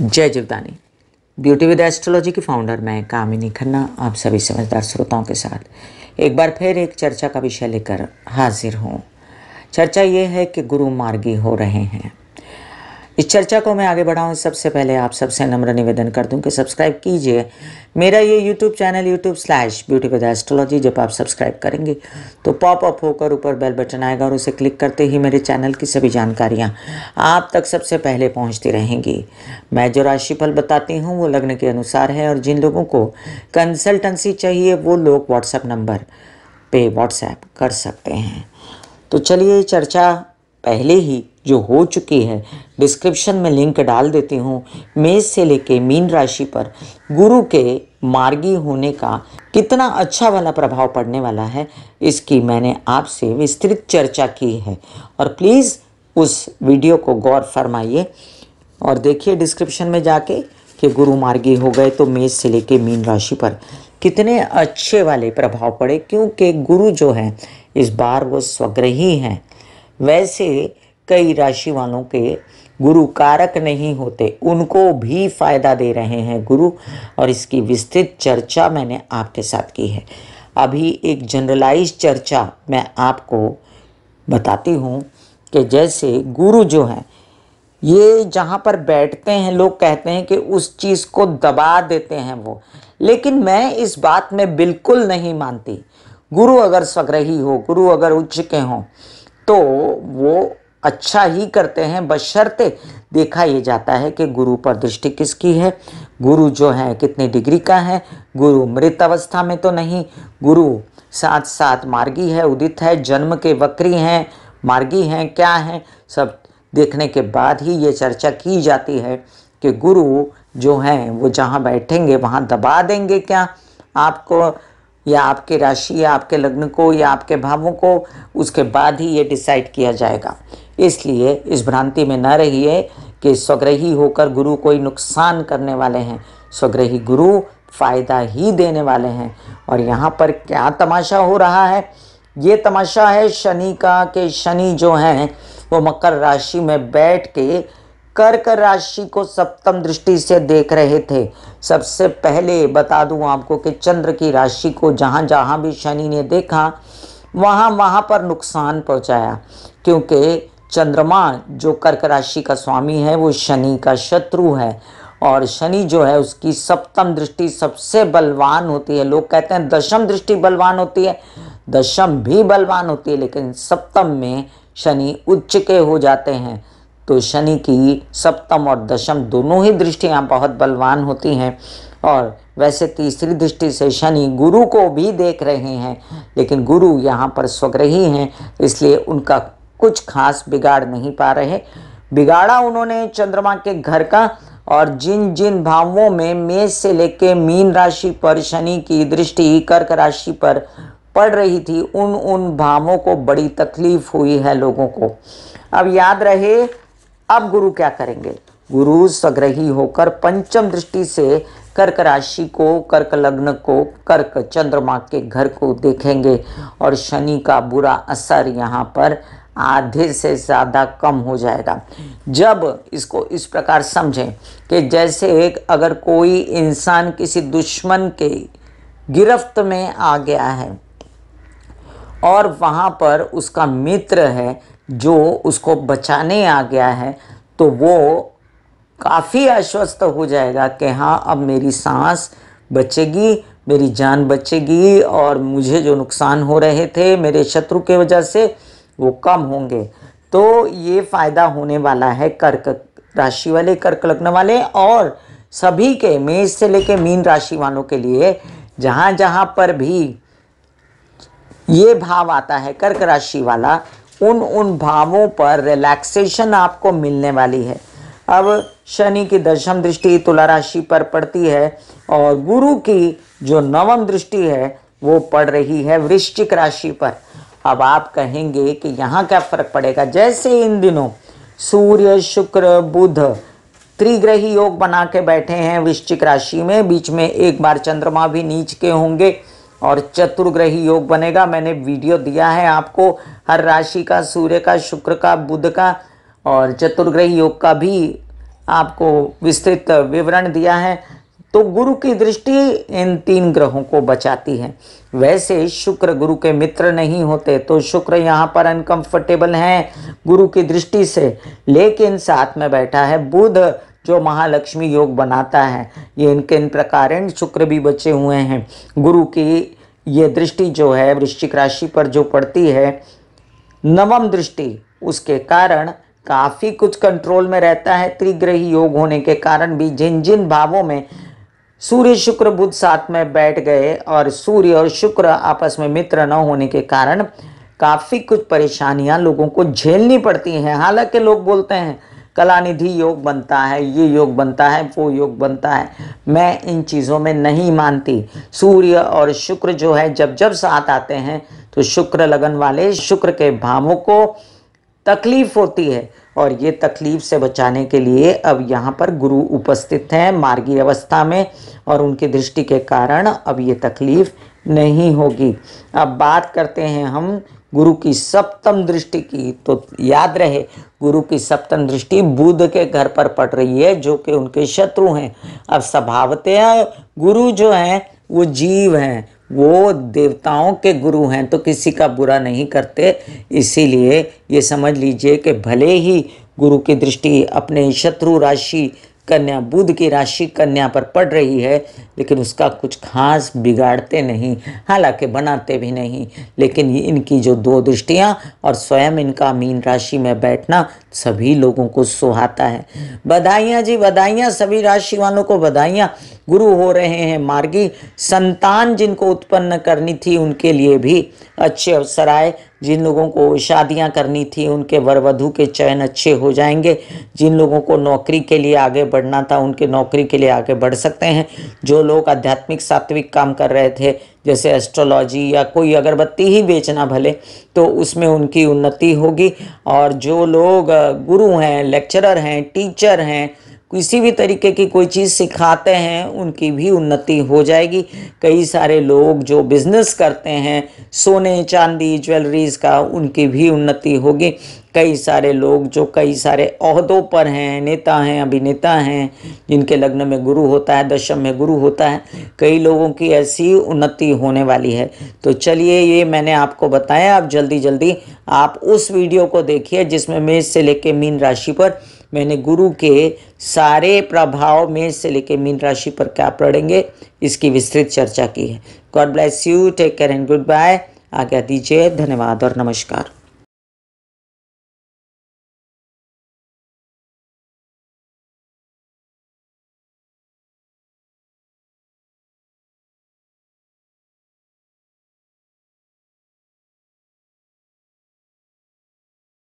जय Jivdani beauty with astrology की founder मैं कामिनी खन्ना आप सभी समझदार श्रोताओं के साथ एक बार फिर एक चर्चा का विषय लेकर हाजिर हूँ चर्चा ये है कि गुरु मार्गी हो रहे हैं इस चर्चा को मैं आगे बढ़ाऊँ सबसे पहले आप सबसे नम्र निवेदन कर दूँ कि सब्सक्राइब कीजिए मेरा ये YouTube channel YouTube slash beauty with astrology जब आप सब्सक्राइब करेंगे तो पॉप अप होकर ऊपर बेल बटन आएगा और उसे क्लिक करते ही मेरे चैनल की सभी जानकारियाँ आप तक सबसे पहले पहुँचती रहेंगी मैं जो राशिफल बताती हूँ वो लग्न के अनुसार है और जिन लोगों को कंसल्टेंसी चाहिए वो लोग व्हाट्सएप नंबर पे व्हाट्सएप कर सकते हैं तो चलिए चर्चा पहले ही जो हो चुकी है डिस्क्रिप्शन में लिंक डाल देती हूँ मेष से लेके मीन राशि पर गुरु के मार्गी होने का कितना अच्छा वाला प्रभाव पड़ने वाला है इसकी मैंने आपसे विस्तृत चर्चा की है और प्लीज़ उस वीडियो को गौर फरमाइए और देखिए डिस्क्रिप्शन में जाके कि गुरु मार्गी हो गए तो मेष से लेके मीन राशि पर कितने अच्छे वाले प्रभाव पड़े क्योंकि गुरु जो हैं इस बार वो स्वग्रही हैं वैसे कई राशि वालों के गुरु कारक नहीं होते उनको भी फायदा दे रहे हैं गुरु और इसकी विस्तृत चर्चा मैंने आपके साथ की है अभी एक जनरलाइज चर्चा मैं आपको बताती हूँ कि जैसे गुरु जो हैं ये जहाँ पर बैठते हैं लोग कहते हैं कि उस चीज़ को दबा देते हैं वो लेकिन मैं इस बात में बिल्कुल नहीं मानती गुरु अगर स्वग्रही हो गुरु अगर उच्च के हों तो वो अच्छा ही करते हैं बशर्ते देखा ये जाता है कि गुरु पर दृष्टि किसकी है गुरु जो है कितनी डिग्री का है गुरु मृत अवस्था में तो नहीं गुरु साथ साथ मार्गी है उदित है जन्म के वक्री हैं मार्गी हैं क्या हैं सब देखने के बाद ही ये चर्चा की जाती है कि गुरु जो हैं वो जहाँ बैठेंगे वहाँ दबा देंगे क्या आपको या आपके राशि या आपके लग्न को या आपके भावों को उसके बाद ही ये डिसाइड किया जाएगा इसलिए इस भ्रांति में न रहिए कि स्वग्रही होकर गुरु कोई नुकसान करने वाले हैं स्वग्रही गुरु फ़ायदा ही देने वाले हैं और यहाँ पर क्या तमाशा हो रहा है ये तमाशा है शनि का कि शनि जो हैं वो मकर राशि में बैठ के कर्क राशि को सप्तम दृष्टि से देख रहे थे सबसे पहले बता दूं आपको कि चंद्र की राशि को जहाँ जहाँ भी शनि ने देखा वहाँ वहाँ पर नुकसान पहुँचाया क्योंकि चंद्रमा जो कर्क राशि का स्वामी है वो शनि का शत्रु है और शनि जो है उसकी सप्तम दृष्टि सबसे बलवान होती है लोग कहते हैं दशम दृष्टि बलवान होती है दशम भी बलवान होती है लेकिन सप्तम में शनि उच्च के हो जाते हैं तो शनि की सप्तम और दशम दोनों ही दृष्टियाँ बहुत बलवान होती हैं और वैसे तीसरी दृष्टि से शनि गुरु को भी देख रहे हैं लेकिन गुरु यहाँ पर स्वग्रही हैं इसलिए उनका कुछ खास बिगाड़ नहीं पा रहे बिगाड़ा उन्होंने चंद्रमा के घर का और जिन जिन भावों में मेष से लेके मीन राशि पर शनि की दृष्टि कर्क राशि पर पड़ रही थी उन उन भावों को बड़ी तकलीफ हुई है लोगों को अब याद रहे अब गुरु क्या करेंगे गुरु स्वग्रही होकर पंचम दृष्टि से कर्क राशि को कर्क लग्न को कर्क चंद्रमा के घर को देखेंगे और शनि का बुरा असर यहाँ पर आधे से ज़्यादा कम हो जाएगा जब इसको इस प्रकार समझें कि जैसे एक अगर कोई इंसान किसी दुश्मन के गिरफ्त में आ गया है और वहाँ पर उसका मित्र है जो उसको बचाने आ गया है तो वो काफ़ी आश्वस्त हो जाएगा कि हाँ अब मेरी सांस बचेगी मेरी जान बचेगी और मुझे जो नुकसान हो रहे थे मेरे शत्रु के वजह से वो कम होंगे तो ये फ़ायदा होने वाला है कर्क राशि वाले कर्क लग्न वाले और सभी के मेष से लेके मीन राशि वालों के लिए जहाँ जहाँ पर भी ये भाव आता है कर्क राशि वाला उन उन भावों पर रिलैक्सेशन आपको मिलने वाली है अब शनि की दशम दृष्टि तुला राशि पर पड़ती है और गुरु की जो नवम दृष्टि है वो पड़ रही है वृश्चिक राशि पर अब आप कहेंगे कि यहाँ क्या फ़र्क पड़ेगा जैसे इन दिनों सूर्य शुक्र बुध त्रिग्रही योग बना के बैठे हैं वृश्चिक राशि में बीच में एक बार चंद्रमा भी नीच के होंगे और चतुर्ग्रही योग बनेगा मैंने वीडियो दिया है आपको हर राशि का सूर्य का शुक्र का बुध का और चतुर्ग्रही योग का भी आपको विस्तृत विवरण दिया है तो गुरु की दृष्टि इन तीन ग्रहों को बचाती है वैसे शुक्र गुरु के मित्र नहीं होते तो शुक्र यहाँ पर अनकंफर्टेबल हैं गुरु की दृष्टि से लेकिन साथ में बैठा है बुध जो महालक्ष्मी योग बनाता है ये इनके इन प्रकार शुक्र भी बचे हुए हैं गुरु की ये दृष्टि जो है वृश्चिक राशि पर जो पड़ती है नवम दृष्टि उसके कारण काफ़ी कुछ कंट्रोल में रहता है त्रिग्रही योग होने के कारण भी जिन जिन भावों में सूर्य शुक्र बुध साथ में बैठ गए और सूर्य और शुक्र आपस में मित्र न होने के कारण काफ़ी कुछ परेशानियां लोगों को झेलनी पड़ती हैं हालांकि लोग बोलते हैं कलानिधि योग बनता है ये योग बनता है वो योग बनता है मैं इन चीज़ों में नहीं मानती सूर्य और शुक्र जो है जब जब साथ आते हैं तो शुक्र लगन वाले शुक्र के भावों को तकलीफ होती है और ये तकलीफ़ से बचाने के लिए अब यहाँ पर गुरु उपस्थित हैं मार्गी अवस्था में और उनकी दृष्टि के कारण अब ये तकलीफ़ नहीं होगी अब बात करते हैं हम गुरु की सप्तम दृष्टि की तो याद रहे गुरु की सप्तम दृष्टि बुद्ध के घर पर पड़ रही है जो कि उनके शत्रु हैं अब स्वभावतया गुरु जो हैं वो जीव हैं वो देवताओं के गुरु हैं तो किसी का बुरा नहीं करते इसीलिए ये समझ लीजिए कि भले ही गुरु की दृष्टि अपने शत्रु राशि कन्या बुध की राशि कन्या पर पड़ रही है लेकिन उसका कुछ खास बिगाड़ते नहीं हालांकि बनाते भी नहीं लेकिन इनकी जो दो दृष्टियाँ और स्वयं इनका मीन राशि में बैठना सभी लोगों को सुहाता है बधाइयाँ जी बधाइयाँ सभी राशि वालों को बधाइयाँ गुरु हो रहे हैं मार्गी संतान जिनको उत्पन्न करनी थी उनके लिए भी अच्छे अवसर आए जिन लोगों को शादियां करनी थी उनके वर वधु के चयन अच्छे हो जाएंगे जिन लोगों को नौकरी के लिए आगे बढ़ना था उनके नौकरी के लिए आगे बढ़ सकते हैं जो लोग आध्यात्मिक सात्विक काम कर रहे थे जैसे एस्ट्रोलॉजी या कोई अगरबत्ती ही बेचना भले तो उसमें उनकी उन्नति होगी और जो लोग गुरु हैं लेक्चरर हैं टीचर हैं किसी भी तरीके की कोई चीज़ सिखाते हैं उनकी भी उन्नति हो जाएगी कई सारे लोग जो बिज़नेस करते हैं सोने चांदी ज्वेलरीज़ का उनकी भी उन्नति होगी कई सारे लोग जो कई सारे अहदों पर हैं नेता हैं अभिनेता हैं जिनके लग्न में गुरु होता है दशम में गुरु होता है कई लोगों की ऐसी उन्नति होने वाली है तो चलिए ये मैंने आपको बताया आप जल्दी जल्दी आप उस वीडियो को देखिए जिसमें मेष से लेके मीन राशि पर मैंने गुरु के सारे प्रभाव में से लेके मीन राशि पर क्या पढ़ेंगे इसकी विस्तृत चर्चा की है God bless you take care and good bye आज्ञा दीजिए धन्यवाद और नमस्कार